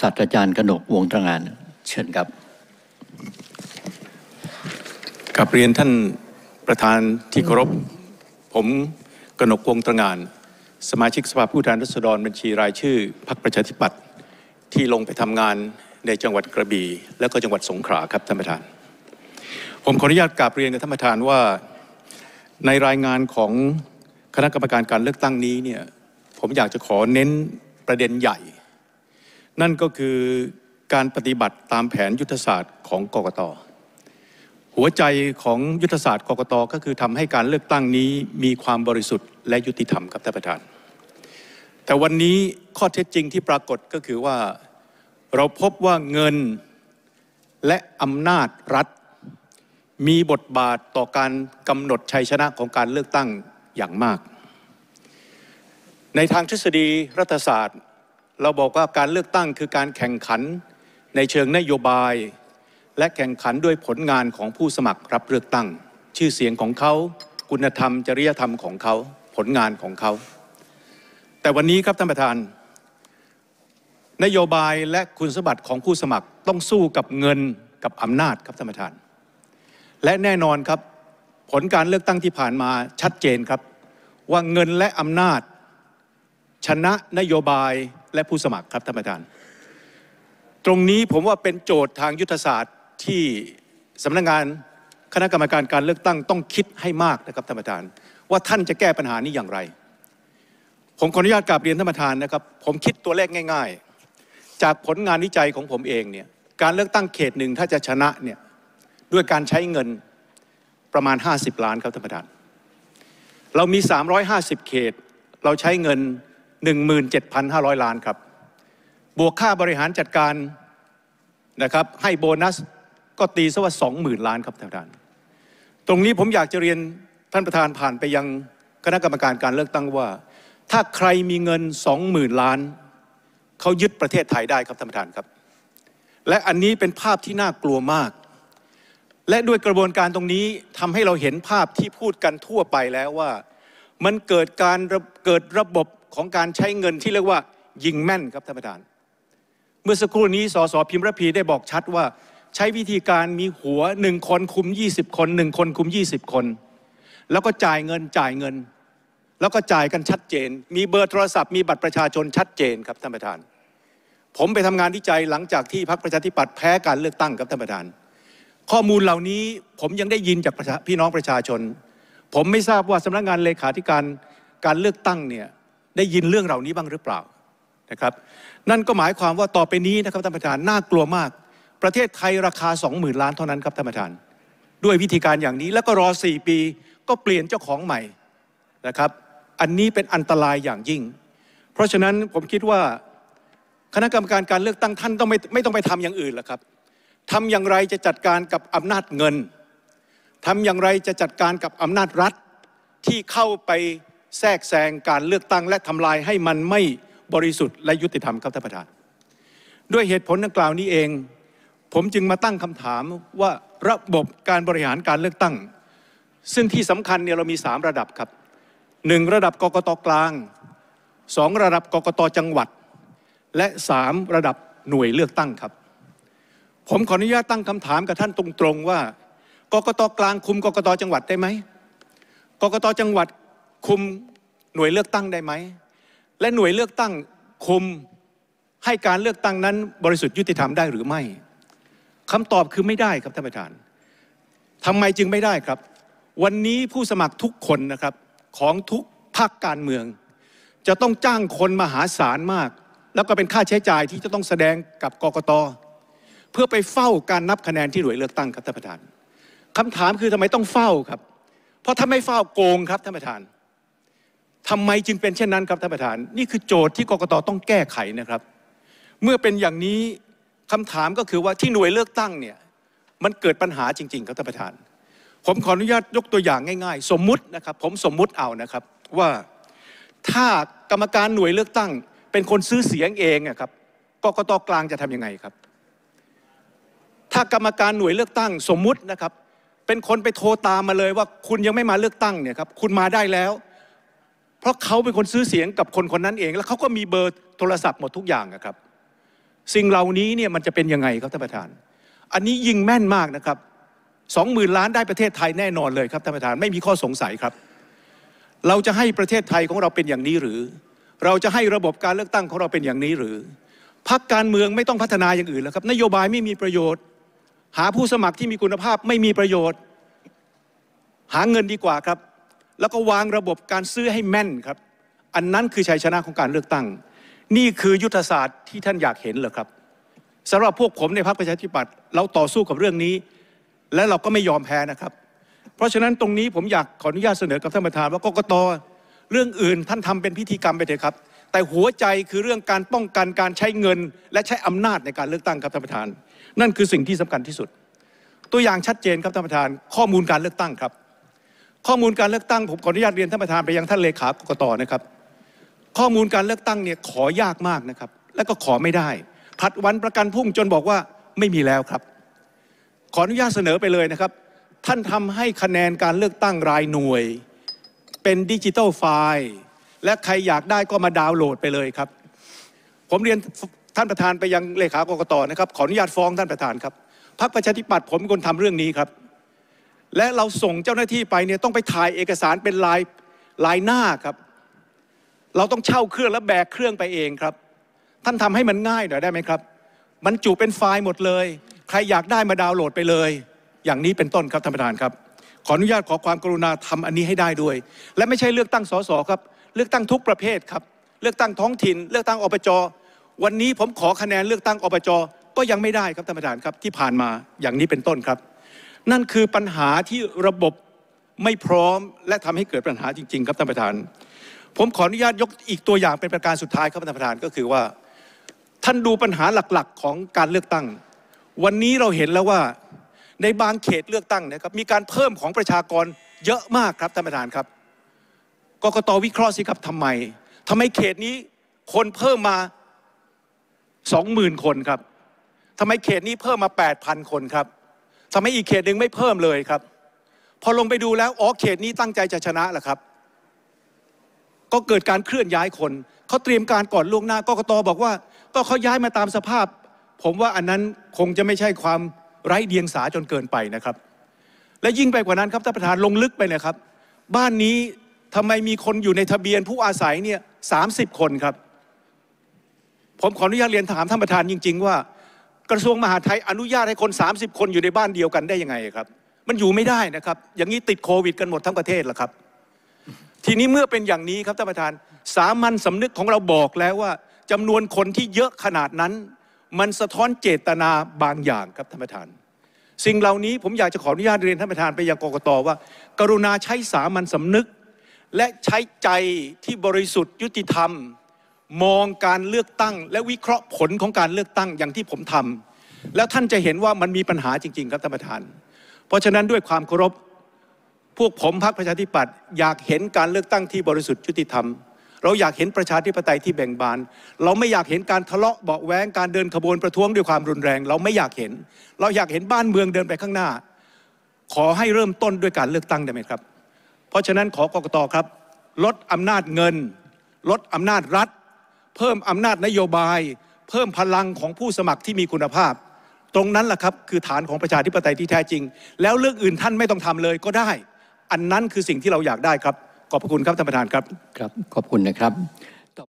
ศาสตราจารย์กนกวงตรงานเชิญครับกับเรียนท่านประธานที่เคารพ ผมกนกวงตรงาน สมาชิกสภาผู้แทนรัษฎรบัญชีรายชื่อพรรคประชาธิปัตย์ที่ลงไปทำงานในจังหวัดกระบี่และก็จังหวัดสงขลาครับท่านประธาน ผมขออนุญาตกราบเรียนกับท่านประธานว่าในรายงานของคณะกรรมการการเลือกตั้งนี้เนี่ยผมอยากจะขอเน้นประเด็นใหญ่นั่นก็คือการปฏิบัติตามแผนยุทธศาสตร์ของกกต หัวใจของยุทธศาสตร์กกต ก็คือทำให้การเลือกตั้งนี้มีความบริสุทธิ์และยุติธรรมครับท่านประธาน แต่วันนี้ข้อเท็จจริงที่ปรากฏก็คือว่าเราพบว่าเงินและอำนาจรัฐ มีบทบาทต่อการกำหนดชัยชนะของการเลือกตั้งอย่างมาก ในทางทฤษฎีรัฐศาสตร์เราบอกว่าการเลือกตั้งคือการแข่งขันในเชิงนโยบายและแข่งขันด้วยผลงานของผู้สมัครรับเลือกตั้ง ชื่อเสียงของเขาคุณธรรม จริยธรรมของเขา ผลงานของเขาแต่วันนี้ครับท่านประธาน นโยบายและคุณสมบัติของผู้สมัครต้องสู้กับเงินกับอำนาจ ครับท่านประธาน และแน่นอนครับผลการเลือกตั้งที่ผ่านมาชัดเจนครับ ว่าเงินและอำนาจ ชนะนโยบายและผู้สมัครครับท่านประธาน ตรงนี้ผมว่าเป็นโจทย์ทางยุทธศาสตร์ที่สำนักงงานคณะกรรมการการเลือกตั้งต้องคิดให้มากนะครับท่านประธาน ว่าท่านจะแก้ปัญหานี้อย่างไร ผมขออนุญาตกราบเรียนท่านประธานนะครับผมคิดตัวเลขง่าย ๆ จากผลงานวิจัยของผมเองเนี่ยการเลือกตั้งเขตหนึ่งถ้าจะชนะเนี่ยด้วยการใช้เงินประมาณ 50ล้านครับท่านประธาน เรามี 350 เขตเราใช้เงิน17,500 ล้านครับ บวกค่าบริหารจัดการนะครับให้โบนัสก็ตีซะว่า20,000 ล้านครับท่านประธาน ตรงนี้ผมอยากจะเรียนท่านประธานผ่านไปยังคณะกรรมการการเลือกตั้งว่า ถ้าใครมีเงิน 20,000 ล้าน เขายึดประเทศไทยได้ครับท่านประธานครับและอันนี้เป็นภาพที่น่ากลัวมาก และด้วยกระบวนการตรงนี้ทำให้เราเห็นภาพที่พูดกันทั่วไปแล้วว่ามันเกิดการเกิดระบบของการใช้เงินที่เรียกว่า ยิงแม่นครับท่านประธาน เมื่อสักครู่นี้สสพิมพ์ระพีได้บอกชัดว่า ใช้วิธีการมีหัวหนึ่งคนคุม 20 คนหนึ่งคนคุม 20 คน แล้วก็จ่ายเงินจ่ายเงิน แล้วก็จ่ายกันชัดเจน มีเบอร์โทรศัพท์มีบัตรประชาชนชัดเจนครับท่านประธาน ผมไปทำงานวิจัยหลังจากที่พรรคประชาธิปัตย์แพ้การเลือกตั้งครับท่านประธาน ข้อมูลเหล่านี้ผมยังได้ยินจากพี่น้องประชาชน ผมไม่ทราบว่าสำนักงานเลขาธิการการเลือกตั้งเนี่ยได้ยินเรื่องเหล่านี้บ้างหรือเปล่านะครับนั่นก็หมายความว่าต่อไปนี้นะครับท่านประธานน่ากลัวมาก ประเทศไทยราคา20,000ล้านเท่านั้นครับท่าน ประธาน ด้วยวิธีการอย่างนี้ แล้วก็รอ4ปี ก็เปลี่ยนเจ้าของใหม่นะครับ อันนี้เป็นอันตรายอย่างยิ่ง เพราะฉะนั้นผมคิดว่าคณะกรรมการการเลือกตั้งท่านต้องไม่ไม่ต้องไปทำอย่างอื่นแล้วครับทำอย่างไรจะจัดการกับอำนาจเงิน ทำอย่างไรจะจัดการกับอำนาจรัฐที่เข้าไปแทรกแซงการเลือกตั้ง และทำลายให้มันไม่บริสุทธิ์และยุติธรรมครับท่านประธานด้วยเหตุผลดังกล่าวนี้เอง ผมจึงมาตั้งคำถามว่าระบบการบริหารการเลือกตั้ง ซึ่งที่สำคัญเนี่ยเรามี 3 ระดับครับ 1. ระดับกกตกลาง 2. ระดับกกตจังหวัด และ 3. ระดับหน่วยเลือกตั้งครับ ผมขออนุญาตตั้งคำถามกับท่านตรงๆว่ากกตกลาง คุมกกตจังหวัดได้ไหมกกตจังหวัดคุมหน่วยเลือกตั้งได้ไหม และหน่วยเลือกตั้งคุมให้การเลือกตั้งนั้นบริสุทธิ์ยุติธรรมได้หรือไม่คำตอบคือไม่ได้ครับท่านประธานทำไมจึงไม่ได้ครับ วันนี้ผู้สมัครทุกคนนะครับของทุกภาคการเมือง จะต้องจ้างคนมหาศาลมาก แล้วก็เป็นค่าใช้จ่ายที่จะต้องแสดงกับกกตเพื่อไปเฝ้าการนับคะแนนที่หน่วยเลือกตั้งครับท่านประธานคำถามคือทำไมต้องเฝ้าครับ เพราะถ้าไม่เฝ้าโกงครับท่านประธานทำไมจึงเป็นเช่นนั้น ครับท่านประธาน นี่คือโจทย์ที่กรกตต้องแก้ไขนะครับ เมื่อเป็นอย่างนี้ คำถามก็คือว่าที่หน่วยเลือกตั้งเนี่ยมันเกิดปัญหาจริง ๆ ครับท่านประธาน ผมขออนุญาตยกตัวอย่างง่าย ๆ สมมุตินะครับผมสมมุติเอานะครับ ว่าถ้ากรรมการหน่วยเลือกตั้ง เป็นคนซื้อเสียงเองนะครับกกตกลางจะทํำยังไงครับ ถ้ากรรมการหน่วยเลือกตั้ง สมมุตินะครับ เป็นคนไปโทรตามมาเลย ว่าคุณยังไม่มาเลือกตั้งเนี่ยครับคุณมาได้แล้วเพราะเขาเป็นคนซื้อเสียงกับคนคนนั้นเอง แล้วเขาก็มีเบอร์โทรศัพท์หมดทุกอย่างครับ สิ่งเหล่านี้เนี่ย มันจะเป็นยังไงครับท่านประธาน อันนี้ยิงแม่นมากนะครับสองหมื่นล้านได้ประเทศไทยแน่นอนเลยครับท่านประธานไม่มีข้อสงสัยครับ เราจะให้ประเทศไทยของเราเป็นอย่างนี้หรือ เราจะให้ระบบการเลือกตั้งของเราเป็นอย่างนี้หรือพักการเมืองไม่ต้องพัฒนาอย่างอื่นแล้วครับ นโยบายไม่มีประโยชน์ หาผู้สมัครที่มีคุณภาพไม่มีประโยชน์หาเงินดีกว่าครับแล้วก็วางระบบการซื้อให้แม่นครับ อันนั้นคือชัยชนะของการเลือกตั้ง นี่คือยุทธศาสตร์ที่ท่านอยากเห็นเหรอครับสำหรับพวกผมในพรรคประชาธิปัตย์เราต่อสู้กับเรื่องนี้ และเราก็ไม่ยอมแพ้นะครับ เพราะฉะนั้นตรงนี้ผมอยากขออนุญาตเสนอกับท่านประธานว่ากกตเรื่องอื่นท่านทำเป็นพิธีกรรมไปเถอะครับ แต่หัวใจคือเรื่องการป้องกันการใช้เงิน และใช้อำนาจในการเลือกตั้งครับท่านประธาน นั่นคือสิ่งที่สำคัญที่สุด ตัวอย่างชัดเจนครับท่านประธาน ข้อมูลการเลือกตั้งครับข้อมูลการเลือกตั้งผมขออนุญาตเรียนท่านประธานไปยังท่านเลขากรกตนะครับ ข้อมูลการเลือกตั้งเนี่ยขอยากมากนะครับ และก็ขอไม่ได้ ผัดวันประกันพุ่งจนบอกว่าไม่มีแล้วครับ ขออนุญาตเสนอไปเลยนะครับ ท่านทำให้คะแนนการเลือกตั้งรายหน่วย เป็นดิจิทัลไฟล์ และใครอยากได้ก็มาดาวน์โหลดไปเลยครับ ผมเรียนท่านประธานไปยังเลขากรกตนะครับขออนุญาตฟ้องท่านประธานครับพรรคประชาธิปัตย์ผมคนทำเรื่องนี้ครับและเราส่งเจ้าหน้าที่ไปเนี่ยต้องไปถ่ายเอกสารเป็นลายลายหน้าครับ เราต้องเช่าเครื่องและแบกเครื่องไปเองครับ ท่านทำให้มันง่ายหน่อยได้ไหมครับ มันจุเป็นไฟล์หมดเลย ใครอยากได้มาดาวน์โหลดไปเลย อย่างนี้เป็นต้นครับท่านประธานครับขออนุญาตขอความกรุณาทำอันนี้ให้ได้ด้วย และไม่ใช่เลือกตั้งสสครับเลือกตั้งทุกประเภทครับเลือกตั้งท้องถิ่น เลือกตั้งอบจวันนี้ผมขอคะแนนเลือกตั้งอบจก็ยังไม่ได้ครับท่านประธานครับที่ผ่านมาอย่างนี้เป็นต้นครับนั่นคือปัญหาที่ระบบไม่พร้อม และทำให้เกิดปัญหาจริงๆครับท่านประธาน ผมขออนุญาตยกอีกตัวอย่างเป็นประการสุดท้ายครับท่านประธานก็คือว่าท่านดูปัญหาหลักๆของการเลือกตั้ง วันนี้เราเห็นแล้วว่าในบางเขตเลือกตั้งนะครับมีการเพิ่มของประชากรเยอะมากครับท่านประธานครับ กกตวิเคราะห์สิครับทำไมทำไมเขตนี้คนเพิ่มมาสองหมื่นคนครับทำไมเขตนี้เพิ่มมาแปดพันคนครับทำให้อีกเขตหนึ่งไม่เพิ่มเลยครับ พอลงไปดูแล้ว อ๋อเขตนี้ตั้งใจจะชนะแหละครับ ก็เกิดการเคลื่อนย้ายคน เขาเตรียมการก่อนล่วงหน้ากกตบอกว่า ก็เขาย้ายมาตามสภาพ ผมว่าอันนั้นคงจะไม่ใช่ความไร้เดียงสาจนเกินไปนะครับ และยิ่งไปกว่านั้นครับท่านประธานลงลึกไปนะครับ บ้านนี้ทำไมมีคนอยู่ในทะเบียนผู้อาศัยเนี่ยสาคนครับ ผมขออนุญาตเรียนถามท่านประธานจริง ๆว่ากระทรวงมหาดไทยอนุญาตให้คน 30 คนอยู่ในบ้านเดียวกันได้ยังไงครับ มันอยู่ไม่ได้นะครับ อย่างนี้ติดโควิดกันหมดทั้งประเทศละครับ ทีนี้เมื่อเป็นอย่างนี้ครับท่านประธานสามัญสำนึกของเราบอกแล้วว่าจำนวนคนที่เยอะขนาดนั้น มันสะท้อนเจตนาบางอย่างครับท่านประธาน สิ่งเหล่านี้ผมอยากจะขออนุญาตเรียนท่านประธานไปยังกกตว่า กรุณาใช้สามัญสำนึก และใช้ใจที่บริสุทธิ์ยุติธรรมมองการเลือกตั้งและวิเคราะห์ผลของการเลือกตั้งอย่างที่ผมทำแล้วท่านจะเห็นว่ามันมีปัญหาจริงๆครับท่านประธาน เพราะฉะนั้นด้วยความเคารพพวกผมพรรคประชาธิปัตย์อยากเห็นการเลือกตั้งที่บริสุทธิ์ยุติธรรม เราอยากเห็นประชาธิปไตยที่แบ่งบาน เราไม่อยากเห็นการทะเลาะเบาแวงการเดินขบวนประท้วงด้วยความรุนแรง เราไม่อยากเห็น เราอยากเห็นบ้านเมืองเดินไปข้างหน้า ขอให้เริ่มต้นด้วยการเลือกตั้งได้ไหมครับ เพราะฉะนั้นขอกรกตครับ ลดอำนาจเงินลดอำนาจรัฐเพิ่มอำนาจนโยบาย เพิ่มพลังของผู้สมัครที่มีคุณภาพ ตรงนั้นแหละครับคือฐานของประชาธิปไตยที่แท้จริง แล้วเรื่องอื่นท่านไม่ต้องทำเลยก็ได้ อันนั้นคือสิ่งที่เราอยากได้ครับขอบพระคุณครับท่านประธานครับครับขอบคุณนะครับ